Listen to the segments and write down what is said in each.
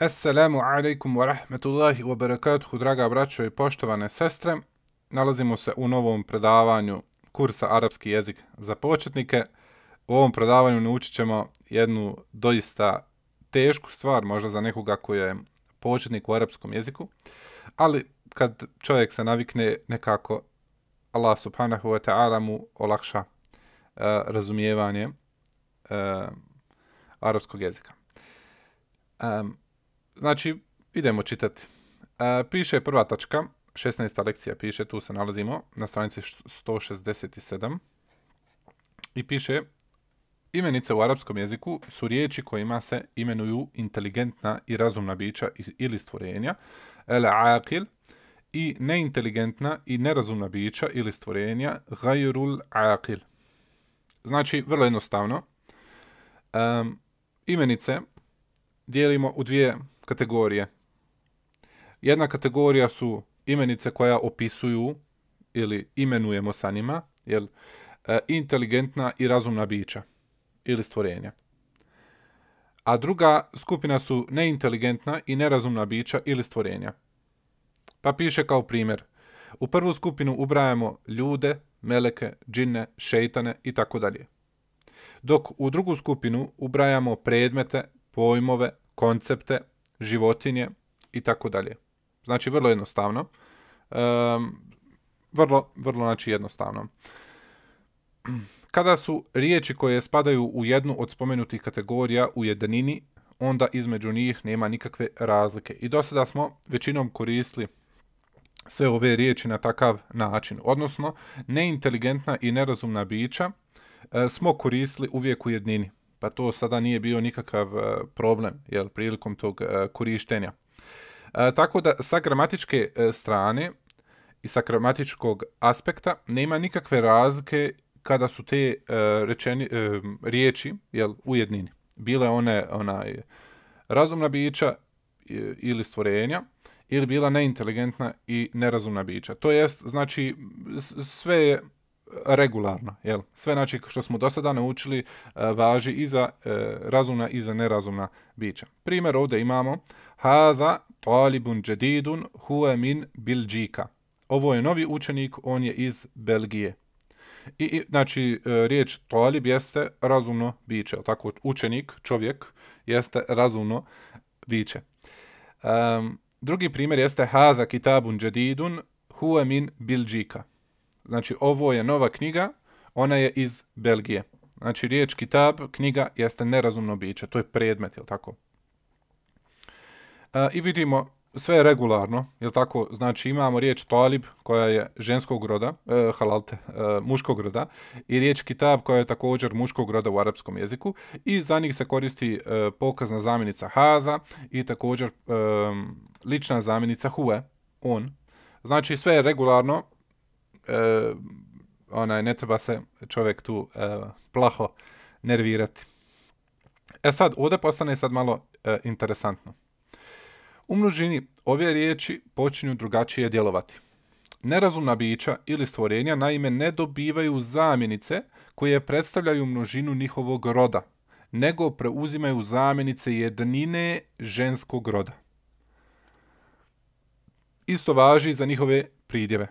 Assalamu alaikum wa rahmetullahi wa barakatuhu, draga braćo i poštovane sestre. Nalazimo se u novom predavanju kursa Arabski jezik za početnike. U ovom predavanju naučit ćemo jednu doista tešku stvar, možda za nekoga koji je početnik u arapskom jeziku, ali kad čovjek se navikne nekako Allah subhanahu wa ta'ala mu olakša e, razumijevanje e, arapskog jezika. Um, znači, idemo čitati. E, piše prva tačka, 16. lekcija piše, tu se nalazimo, na stranici 167. I piše, imenice u arapskom jeziku su riječi kojima se imenuju inteligentna i razumna bića ili stvorenja, el aqil, i neinteligentna i nerazumna bića ili stvorenja, gajrul aqil. Znači, vrlo jednostavno, um, imenice dijelimo u dvije kategorije. Jedna kategorija su imenice koja opisuju ili imenujemo sa njima, jel, e, inteligentna i razumna bića ili stvorenja. A druga skupina su neinteligentna i nerazumna bića ili stvorenja. Pa piše kao primjer. U prvu skupinu ubrajamo ljude, meleke, džinne, šeitane i tako dalje. Dok u drugu skupinu ubrajamo predmete, pojmove, koncepte, životinje i tako dalje. Znači, vrlo jednostavno. E, vrlo, vrlo, znači, jednostavno. Kada su riječi koje spadaju u jednu od spomenutih kategorija u jedanini, onda između njih nema nikakve razlike. I do sada smo većinom koristili sve ove riječi na takav način. Odnosno, neinteligentna i nerazumna bića eh, smo koristili uvijek u jednini pa to sada nije bio nikakav e, problem jel, prilikom tog e, korištenja. E, tako da sa gramatičke strane i sa gramatičkog aspekta nema nikakve razlike kada su te e, rečeni, riječi jel, u jednini. Bile one onaj, razumna bića ili stvorenja, ili bila neinteligentna i nerazumna bića. To jest, znači, sve je regularna, jel? Sve znači što smo do sada naučili e, važi i za e, razumna i za nerazumna bića. Primjer ovdje imamo Hada talibun džedidun huwa min bilđika. Ovo je novi učenik, on je iz Belgije. I, i znači, e, riječ talib jeste razumno biće, tako učenik, čovjek, jeste razumno biće. Um, drugi primjer jeste Hada kitabun džedidun huwa min bilđika. Znači, ovo je nova knjiga, ona je iz Belgije. Znači, riječ kitab, knjiga, jeste nerazumno biće. To je predmet, je tako? E, I vidimo, sve je regularno, je tako? Znači, imamo riječ talib koja je ženskog roda, e, halalte, e, muškog roda, i riječ kitab, koja je također muškog roda u arapskom jeziku, i za njih se koristi e, pokazna zamjenica haza, i također e, lična zamjenica hue, on. Znači, sve je regularno, uh, onaj, ne treba se čovjek tu uh, plaho nervirati. E sad, ovdje postane sad malo uh, interesantno. U množini ove riječi počinju drugačije djelovati. Nerazumna bića ili stvorenja naime ne dobivaju zamjenice koje predstavljaju množinu njihovog roda, nego preuzimaju zamjenice jednine ženskog roda. Isto važi za njihove pridjeve.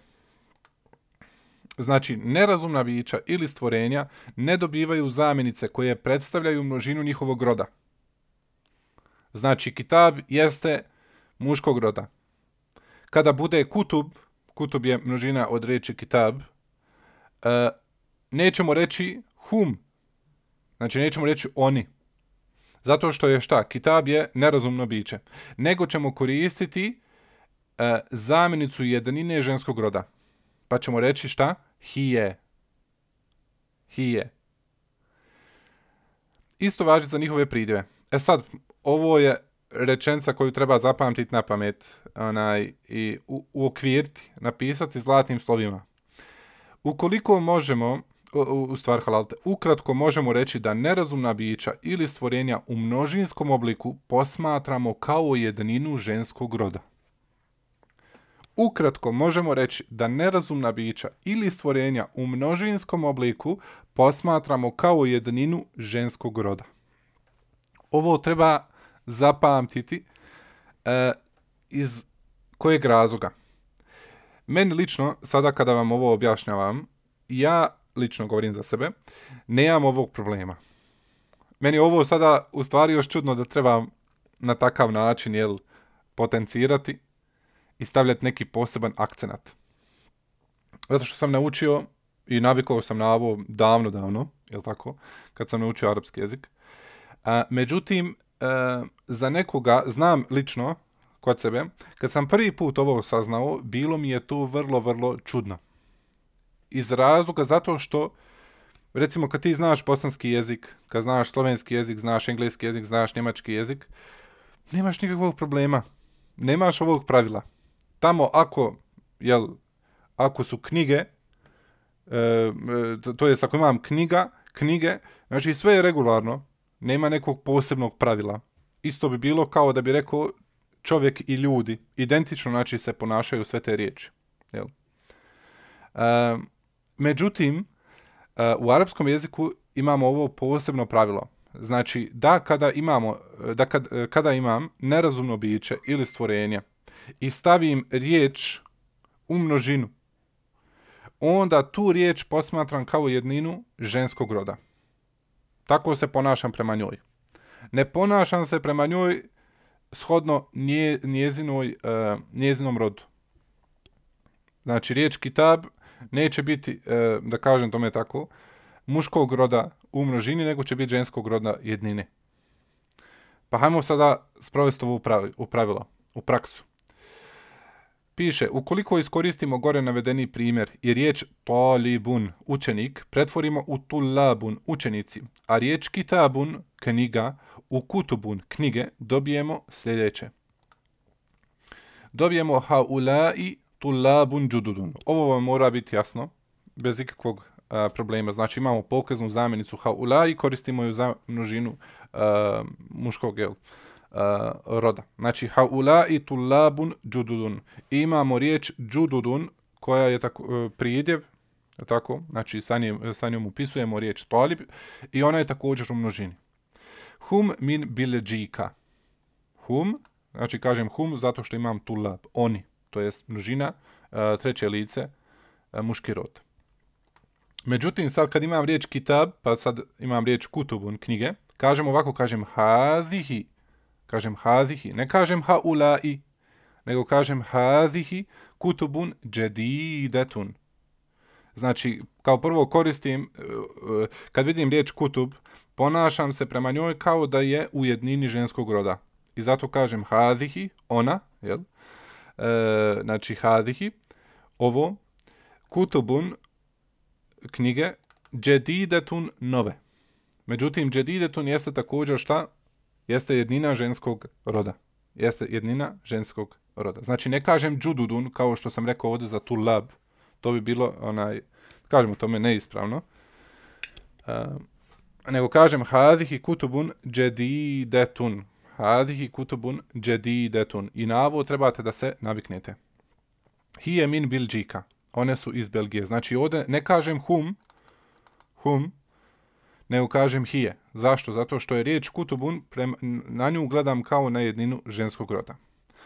Znači, nerazumna bića ili stvorenja ne dobivaju zamjenice koje predstavljaju množinu njihovog roda. Znači, kitab jeste muškog roda. Kada bude kutub, kutub je množina od reči kitab, e, nećemo reći hum, znači nećemo reći oni. Zato što je šta? Kitab je nerazumno biće. Nego ćemo koristiti e, zamjenicu jedanine ženskog roda. Pa ćemo reći šta? He je. He je. Isto važi za njihove pridjeve. E sad, ovo je rečenca koju treba zapamtiti na pamet onaj, i u, u uokvirti, napisati zlatnim slovima. Ukoliko možemo, u, u stvar halalte, ukratko možemo reći da nerazumna bića ili stvorenja u množinskom obliku posmatramo kao jedninu ženskog roda. Ukratko možemo reći da nerazumna bića ili stvorenja u množinskom obliku posmatramo kao jedninu ženskog roda. Ovo treba zapamtiti e, iz kojeg razloga. Meni lično, sada kada vam ovo objašnjavam, ja lično govorim za sebe, nemam ovog problema. Meni je ovo sada u stvari još čudno da trebam na takav način jel, potencirati, i stavljati neki poseban akcenat. Zato što sam naučio i navikovao sam na ovo davno, davno, je tako, kad sam naučio arapski jezik. A, međutim, a, e, za nekoga, znam lično kod sebe, kad sam prvi put ovo saznao, bilo mi je to vrlo, vrlo čudno. Iz razloga zato što, recimo kad ti znaš bosanski jezik, kad znaš slovenski jezik, znaš engleski jezik, znaš njemački jezik, nemaš nikakvog problema, nemaš ovog pravila tamo ako, jel, ako su knjige, e, to je ako imam knjiga, knjige, znači sve je regularno, nema nekog posebnog pravila. Isto bi bilo kao da bi rekao čovjek i ljudi, identično znači se ponašaju sve te riječi. Jel? E, međutim, e, u arapskom jeziku imamo ovo posebno pravilo. Znači, da kada imamo, da kad, e, kada imam nerazumno biće ili stvorenje, i stavim riječ u množinu, onda tu riječ posmatram kao jedninu ženskog roda. Tako se ponašam prema njoj. Ne ponašam se prema njoj shodno nje, njezinoj, uh, njezinom rodu. Znači, riječ kitab neće biti, uh, da kažem tome tako, muškog roda u množini, nego će biti ženskog roda jednine. Pa hajmo sada sprovesti u pravilo, u praksu. Piše, ukoliko iskoristimo gore navedeni primjer i riječ talibun, učenik, pretvorimo u tulabun, učenici, a riječ kitabun, knjiga, u kutubun, knjige, dobijemo sljedeće. Dobijemo haula i tulabun džududun. Ovo vam mora biti jasno, bez ikakvog problema. Znači imamo pokaznu zamjenicu haula i koristimo ju za množinu a, muškog, jel? uh, roda. Znači, haulai tulabun džududun. Imamo riječ džududun, koja je tako, eh, pridjev, tako, znači sa njom, sa njom upisujemo riječ talib, i ona je također u množini. Hum min bileđika. Hum, znači kažem hum zato što imam tulab, oni, to jest množina, eh, treće lice, muški rod. Međutim, sad kad imam riječ kitab, pa sad imam riječ kutubun, knjige, kažem ovako, kažem hazihi, kažem hazihi, ne kažem haulai, nego kažem hazihi kutubun džedidetun. Znači, kao prvo koristim, e, e, kad vidim riječ kutub, ponašam se prema njoj kao da je u jednini ženskog roda. I zato kažem hazihi, ona, jel? E, znači hazihi, ovo, kutubun knjige, džedidetun nove. Međutim, džedidetun jeste također šta? jeste jednina ženskog roda. Jeste jednina ženskog roda. Znači ne kažem džududun kao što sam rekao ovdje za tu lab. To bi bilo onaj, kažemo tome neispravno. Uh, nego kažem hadihi kutubun džedidetun. Hadihi kutubun džedidetun. I na ovo trebate da se naviknete. Hije min bil džika. One su iz Belgije. Znači ovdje ne kažem hum, hum, ne ukažem hije. Zašto? Zato što je riječ kutubun, prema, na nju gledam kao na jedninu ženskog roda.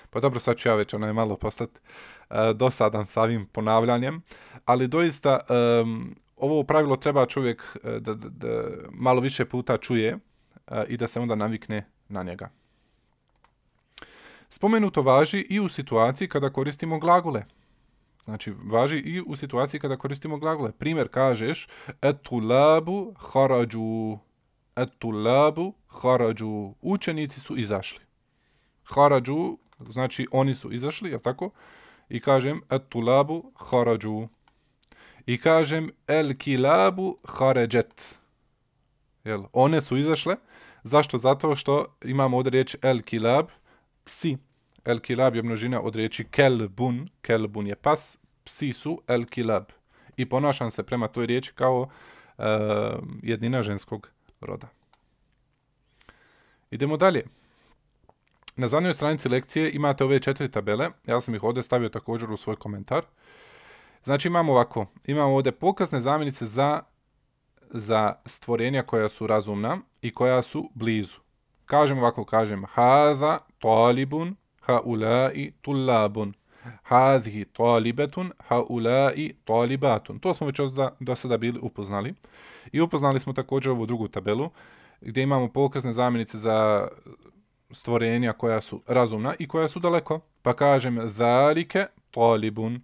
Pa dobro, sad ću ja već onaj malo postati e, dosadan sa ovim ponavljanjem, ali doista e, ovo pravilo treba čovjek e, da, da, da malo više puta čuje e, i da se onda navikne na njega. Spomenuto važi i u situaciji kada koristimo glagole. Znači, važi i u situaciji kada koristimo glagole. Primjer kažeš, etulabu harađu, etulabu harađu, učenici su izašli. Harađu, znači oni su izašli, je tako? I kažem, etulabu harađu. I kažem, el kilabu harađet. Jel, one su izašle. Zašto? Zato što imamo ovdje riječ el kilab, psi. El kilab je množina od reči kelbun, kelbun je pas, psi su el kilab. I ponašam se prema toj riječi kao e, jednina ženskog roda. Idemo dalje. Na zadnjoj stranici lekcije imate ove četiri tabele. Ja sam ih ovdje stavio također u svoj komentar. Znači imamo ovako. Imamo ovdje pokazne zamjenice za, za stvorenja koja su razumna i koja su blizu. Kažem ovako, kažem Hada, Talibun, haulai tulabun. hadhi talibetun, haulai talibatun. To smo već odda, do sada bili upoznali. I upoznali smo također ovu drugu tabelu, gdje imamo pokazne zamjenice za stvorenja koja su razumna i koja su daleko. Pa kažem, zalike talibun,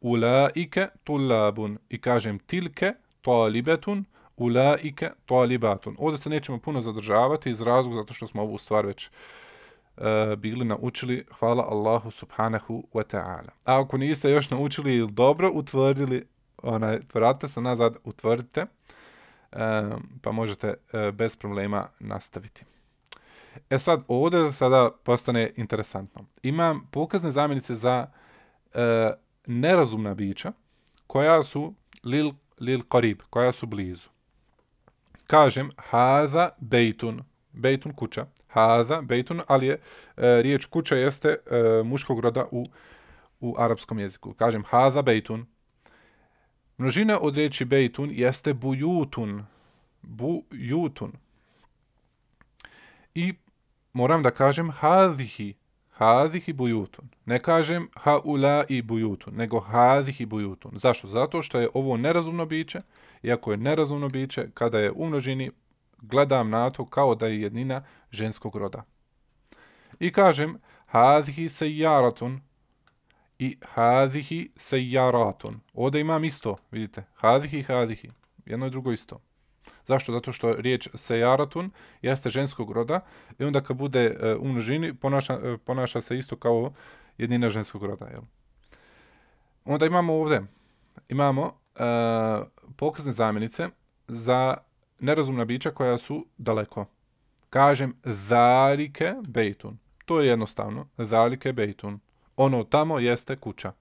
ulaike tulabun. i kažem tilke talibetun, ulaike talibatun. Ovdje se nećemo puno zadržavati iz razloga zato što smo ovu stvar već uh, E, bili naučili, hvala Allahu subhanahu wa ta'ala. A ako niste još naučili ili dobro utvrdili, onaj, vrata se nazad, utvrdite, e, pa možete e, bez problema nastaviti. E sad, ovdje sada postane interesantno. Imam pokazne zamjenice za e, nerazumna bića koja su lil, lil korib, koja su blizu. Kažem, haza bejtun, Bejtun kuća. Haza bejtun, ali je e, riječ kuća jeste e, muškog roda u, u arapskom jeziku. Kažem haza bejtun. Množina od riječi bejtun jeste bujutun. Bujutun. I moram da kažem hazihi. Hazihi bujutun. Ne kažem haula i bujutun, nego hazihi bujutun. Zašto? Zato što je ovo nerazumno biće, iako je nerazumno biće, kada je u množini gledam na to kao da je jednina ženskog roda. I kažem, hadhi se jaratun i hadhi se jaratun. Ovdje imam isto, vidite, hadhi, hadhi, jedno i drugo isto. Zašto? Zato što riječ sejaratun jeste ženskog roda i onda kad bude e, u množini ponaša, e, ponaša se isto kao jednina ženskog roda. Jel? Onda imamo ovdje, imamo uh, pokazne zamjenice za nerazumna bića koja su daleko. Kažem, zalike bejtun. To je jednostavno, zalike bejtun. Ono tamo jeste kuća.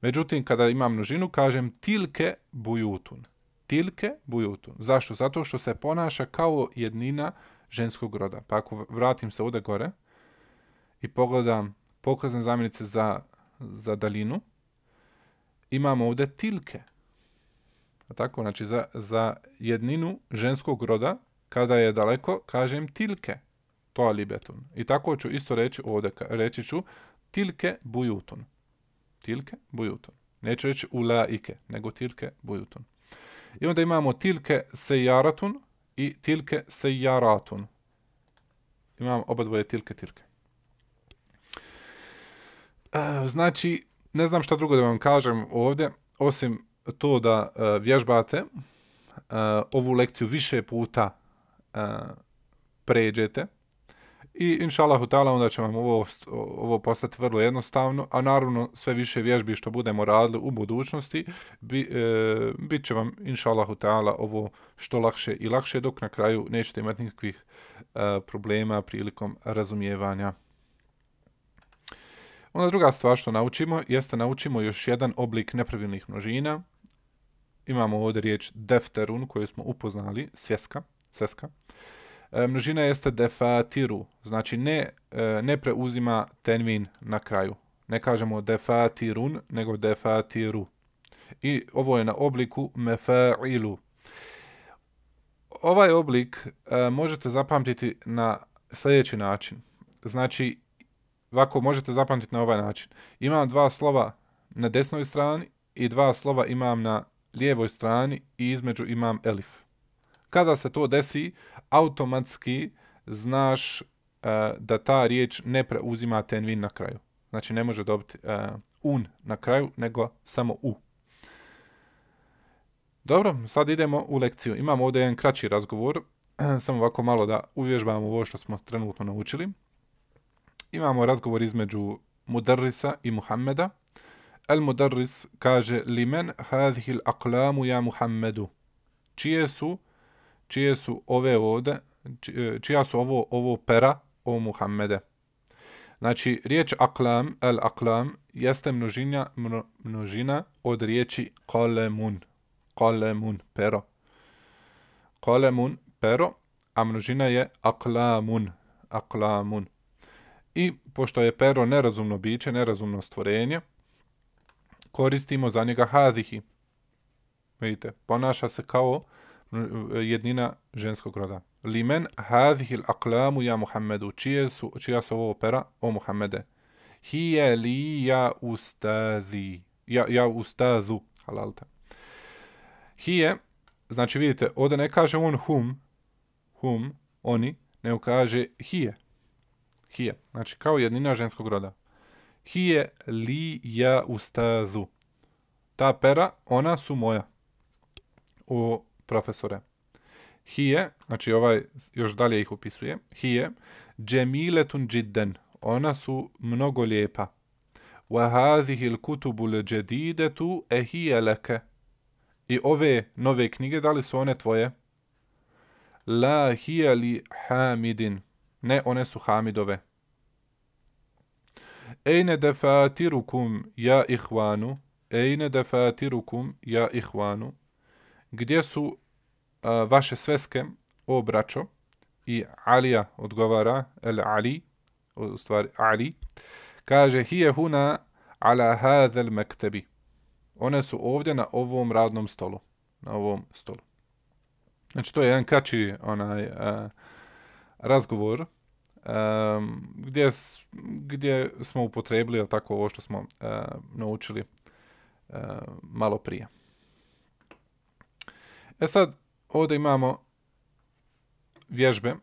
Međutim, kada imam množinu, kažem tilke bujutun. Tilke bujutun. Zašto? Zato što se ponaša kao jednina ženskog roda. Pa ako vratim se ovdje gore i pogledam pokazne zamjenice za, za dalinu, imamo ovdje tilke tako, znači za, za jedninu ženskog roda, kada je daleko, kažem tilke, to alibetun. I tako ću isto reći ovde reći ću tilke bujutun. Tilke bujutun. Neću reći ulaike, nego tilke bujutun. I onda imamo tilke sejaratun i tilke sejaratun. Imam oba dvoje tilke, tilke. E, znači, ne znam šta drugo da vam kažem ovde osim to da uh, vježbate, uh, ovu lekciju više puta uh, pređete i inšalahu tala onda će vam ovo, ovo postati vrlo jednostavno, a naravno sve više vježbi što budemo radili u budućnosti, bi, e, bit će vam inšalahu tala ovo što lakše i lakše, dok na kraju nećete imati nikakvih e, problema prilikom razumijevanja. Ona druga stvar što naučimo, jeste naučimo još jedan oblik nepravilnih množina, imamo ovdje riječ defterun koju smo upoznali, svjeska, sveska. E, množina jeste defatiru, znači ne, e, ne preuzima tenvin na kraju. Ne kažemo defatirun, nego defatiru. I ovo je na obliku mefa'ilu. Ovaj oblik e, možete zapamtiti na sljedeći način. Znači, ovako možete zapamtiti na ovaj način. Imam dva slova na desnoj strani i dva slova imam na lijevoj strani i između imam elif. Kada se to desi, automatski znaš e, da ta riječ ne preuzima tenvin na kraju. Znači ne može dobiti e, un na kraju, nego samo u. Dobro, sad idemo u lekciju. Imamo ovdje jedan kraći razgovor, samo ovako malo da uvježbamo ovo što smo trenutno naučili. Imamo razgovor između Mudarrisa i Muhammeda. Al-Mudarris kaže Limen hazihi l-aklamu ja Muhammedu. Čije su, čije su ove ovde, čija su ovo, ovo pera o Muhammede. Znači, riječ aklam, al-aklam, jeste množina, množina od riječi kalemun. Kalemun, pero. Kalemun, pero, a množina je aklamun. Aklamun. I pošto je pero nerazumno biće, nerazumno stvorenje, koristimo za njega hazihi. Vidite, ponaša se kao e, jednina ženskog roda. Limen hazihil aklamu ja Muhammedu. Čije su, čija su ovo opera? O Muhammede. Hije li ja ustazi. Ja, ja ustazu. Halalta. Hije, znači vidite, ovdje ne kaže on hum, hum, oni, ne kaže hije. Hije, znači kao jednina ženskog roda hije li ja ustazu. Ta pera, ona su moja. U profesore. Hije, znači ovaj još dalje ih upisuje, hije, džemiletun džidden, ona su mnogo lijepa. Wa hazihi il kutubu le džedidetu e hije I ove nove knjige, da li su one tvoje? La hiya li hamidin. Ne, one su hamidove. Ejne defatirukum ja ihvanu, ejne defatirukum ja ihvanu, gdje su a, vaše sveske, o braćo, i Alija odgovara, el Ali, u stvari Ali, kaže, hije huna ala hadhel mektebi. One su ovdje na ovom radnom stolu, na ovom stolu. Znači, to je jedan kraći onaj, a, razgovor, um, gdje, gdje smo upotrebili tako ovo što smo uh, naučili uh, malo prije. E sad, ovdje imamo vježbe.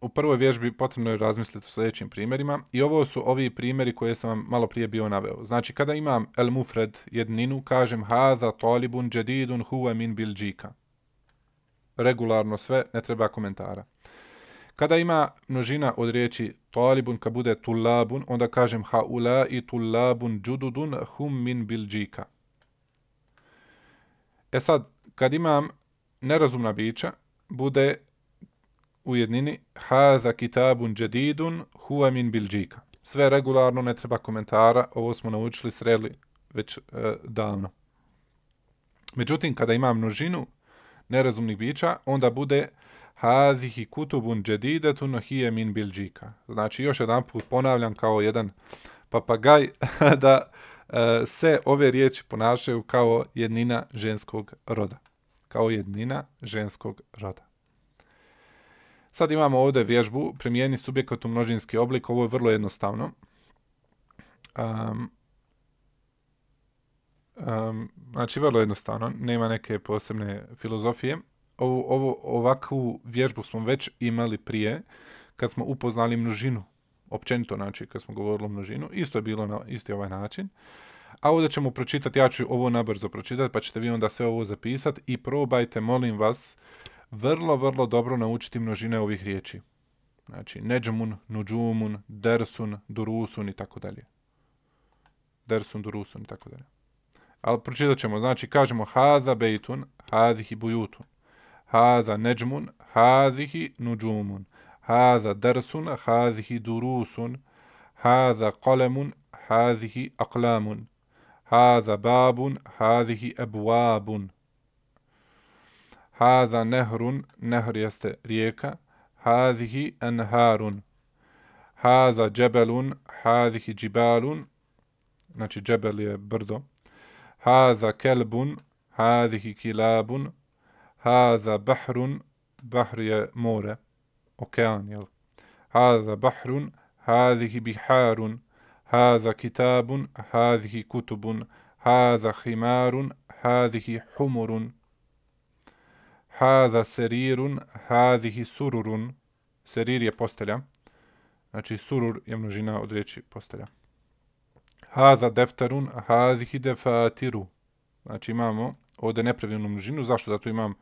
U prvoj vježbi potrebno je razmisliti o sljedećim primjerima. I ovo su ovi primjeri koje sam vam malo prije bio naveo. Znači, kada imam El Mufred jedninu, kažem Haza talibun džedidun huve min bilđika. Regularno sve, ne treba komentara. Kada ima množina od riječi talibun ka bude tulabun, onda kažem haula i tulabun džududun hum min bilđika. E sad, kad imam nerazumna bića, bude u jednini haza kitabun džedidun hua min bilđika. Sve regularno, ne treba komentara, ovo smo naučili, sreli već e, davno. Međutim, kada imam množinu nerazumnih bića, onda bude uh, hazihi kutubun džedidetun hije min bilđika. Znači, još jedan put ponavljam kao jedan papagaj da e, se ove riječi ponašaju kao jednina ženskog roda. Kao jednina ženskog roda. Sad imamo ovdje vježbu, primijeni subjekat u množinski oblik, ovo je vrlo jednostavno. Um, um, znači, vrlo jednostavno, nema neke posebne filozofije ovo, ovo, ovakvu vježbu smo već imali prije, kad smo upoznali množinu, općenito znači kad smo govorili o množinu, isto je bilo na isti ovaj način. A ovdje ćemo pročitati, ja ću ovo nabrzo pročitati, pa ćete vi onda sve ovo zapisati i probajte, molim vas, vrlo, vrlo dobro naučiti množine ovih riječi. Znači, neđumun, nuđumun, dersun, durusun i tako dalje. Dersun, durusun i tako dalje. Ali pročitat ćemo, znači, kažemo haza bejtun, hazihi bujutun. هذا نجم هذه نجوم هذا درس هذه دروس هذا قلم هذه أقلام هذا باب هذه أبواب هذا نهر نهر يستريك ريكا هذه أنهار هذا جبل هذه جبال نحن جبل je هذا كلب هذه كلاب Hada bahrun, bahr je more, okean, jel? Hada bahrun, hadihi biharun, hada kitabun, hadihi kutubun, hada himarun, hadihi humurun, hada serirun, hadihi sururun, serir je postelja, znači surur je množina od reči postelja. Hada deftarun, hadihi defatiru, znači imamo ovdje nepravilnu množinu. Zašto? Zato imam,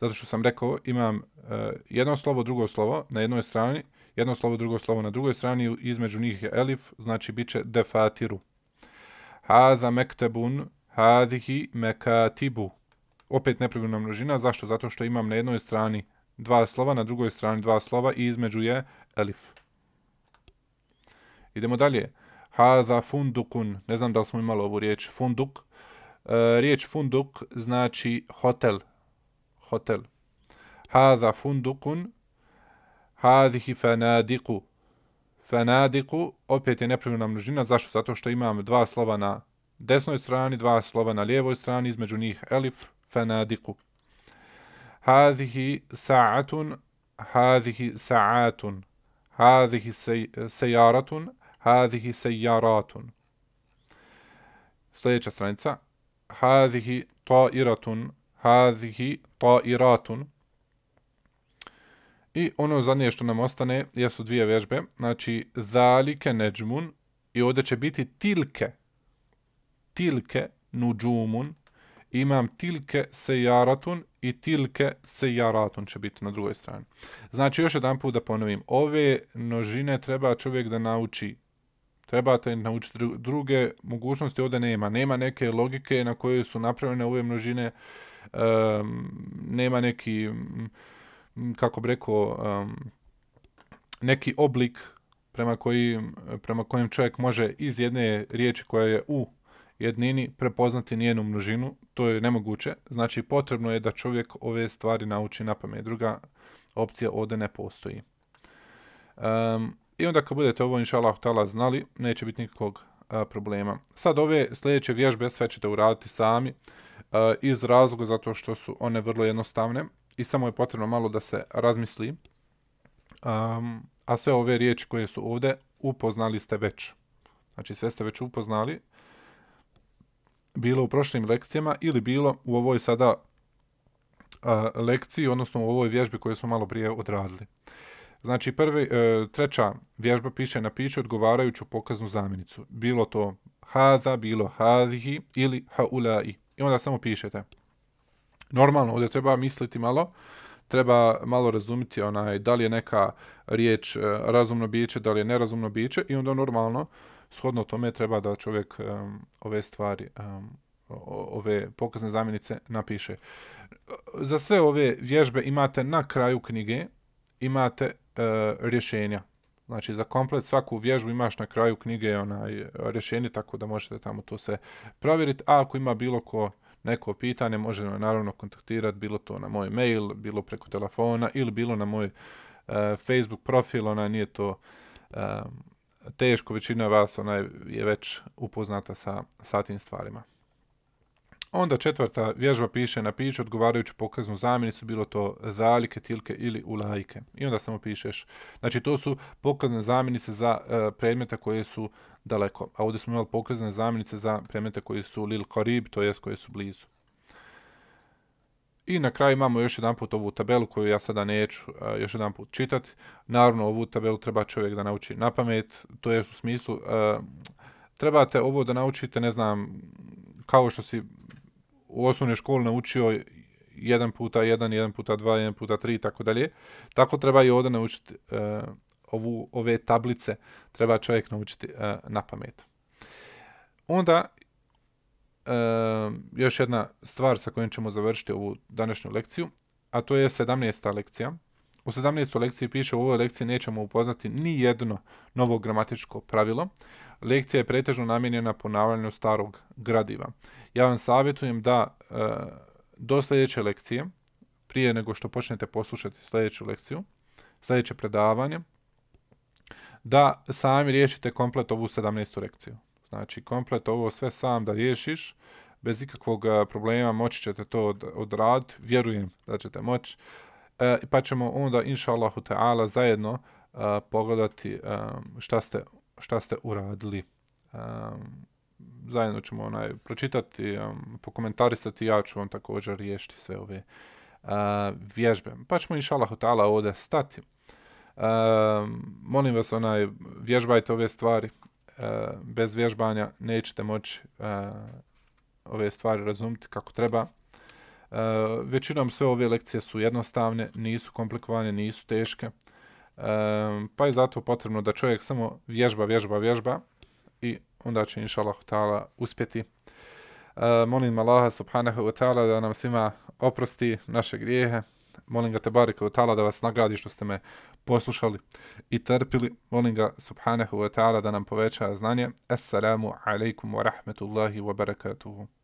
zato što sam rekao, imam uh, jedno slovo, drugo slovo na jednoj strani, jedno slovo, drugo slovo na drugoj strani, između njih je elif, znači bit će defatiru. Haza mektebun, hazihi mekatibu. Opet nepravilna množina, zašto? Zato što imam na jednoj strani dva slova, na drugoj strani dva slova i između je elif. Idemo dalje. Haza fundukun, ne znam da li smo imali ovu riječ, funduk, Eh, riječ funduk znači hotel. Hotel. Hada fundukun, hadihi fanadiku. Fanadiku, opet je nepravilna množina, zašto? Zato što imam dva slova na desnoj strani, dva slova na lijevoj strani, između njih elif, fanadiku. Hadihi sa'atun, hadihi sa'atun. Hadihi sejaratun, hadihi sejaratun. Sljedeća stranica hazihi ta'iratun, hazihi ta'iratun. I ono zadnje što nam ostane jesu dvije vježbe znači zalike neđmun i ovdje će biti tilke, tilke nuđumun, imam tilke sejaratun i tilke sejaratun će biti na drugoj strani. Znači još jedan put da ponovim, ove nožine treba čovjek da nauči trebate naučiti druge mogućnosti, ovdje nema. Nema neke logike na koje su napravljene ove množine, nema neki, kako bi rekao, neki oblik prema, koji, prema kojem čovjek može iz jedne riječi koja je u jednini prepoznati njenu množinu, to je nemoguće. Znači, potrebno je da čovjek ove stvari nauči na pamet. Druga opcija ovdje ne postoji. I onda kad budete ovo, inša Allah, tala znali, neće biti nikakvog a, problema. Sad ove sljedeće vježbe sve ćete uraditi sami a, iz razloga zato što su one vrlo jednostavne i samo je potrebno malo da se razmisli. A, a sve ove riječi koje su ovdje upoznali ste već. Znači sve ste već upoznali. Bilo u prošlim lekcijama ili bilo u ovoj sada a, lekciji, odnosno u ovoj vježbi koju smo malo prije odradili. Znači, prvi, e, treća vježba piše na piću odgovarajuću pokaznu zamjenicu. Bilo to haza, bilo hazihi ili haulai. I onda samo pišete. Normalno, ovdje treba misliti malo, treba malo razumiti onaj, da li je neka riječ e, razumno biće, da li je nerazumno biće i onda normalno, shodno tome, treba da čovjek e, ove stvari, e, ove pokazne zamjenice napiše. E, za sve ove vježbe imate na kraju knjige, imate e, rješenja. Znači za komplet svaku vježbu imaš na kraju knjige onaj rješenje tako da možete tamo to se provjeriti. A ako ima bilo ko neko pitanje može me naravno kontaktirati bilo to na moj mail, bilo preko telefona ili bilo na moj e, Facebook profil, ona nije to e, teško, većina vas ona je već upoznata sa, sa tim stvarima. Onda četvrta vježba piše na piću odgovarajuću pokaznu su bilo to zalike, tilke ili ulajke. I onda samo pišeš. Znači to su pokazne zamjenice za e, predmeta koje su daleko. A ovdje smo imali pokazne zamjenice za predmeta koji su lil korib, to jest koje su blizu. I na kraju imamo još jedan put ovu tabelu koju ja sada neću a, e, još jedan put čitati. Naravno, ovu tabelu treba čovjek da nauči na pamet, to je u smislu... A, e, trebate ovo da naučite, ne znam, kao što si u osnovnoj školi naučio jedan puta jedan, jedan puta dva, jedan puta tri i tako dalje. Tako treba i ovdje naučiti e, ovu, ove tablice, treba čovjek naučiti e, na pamet. Onda, e, još jedna stvar sa kojom ćemo završiti ovu današnju lekciju, a to je 17. lekcija. U 17. lekciji piše u ovoj lekciji nećemo upoznati ni jedno novo gramatičko pravilo. Lekcija je pretežno namjenjena ponavljanju starog gradiva. Ja vam savjetujem da e, do sljedeće lekcije, prije nego što počnete poslušati sljedeću lekciju, sljedeće predavanje, da sami riješite komplet ovu 17. lekciju. Znači, komplet ovo sve sam da riješiš, bez ikakvog e, problema moći ćete to od, odraditi, vjerujem da ćete moći. E, pa ćemo onda, inša Allahu Teala, zajedno e, pogledati e, šta, ste, šta ste uradili. E, zajedno ćemo onaj, pročitati, e, pokomentarisati, ja ću vam također riješiti sve ove e, vježbe. Pa ćemo, inša Allahu Teala, ovdje stati. E, molim vas, onaj, vježbajte ove stvari. E, bez vježbanja nećete moći e, ove stvari razumiti kako treba. Uh, većinom sve ove lekcije su jednostavne, nisu komplikovane, nisu teške. Uh, pa je zato potrebno da čovjek samo vježba, vježba, vježba i onda će inša Allah uspjeti. Uh, molim Allah subhanahu wa ta'ala da nam svima oprosti naše grijehe. Molim ga Tebarika wa ta'ala da vas nagradi što ste me poslušali i trpili. Molim ga subhanahu wa ta'ala da nam poveća znanje. Assalamu alaikum wa rahmetullahi wa barakatuhu.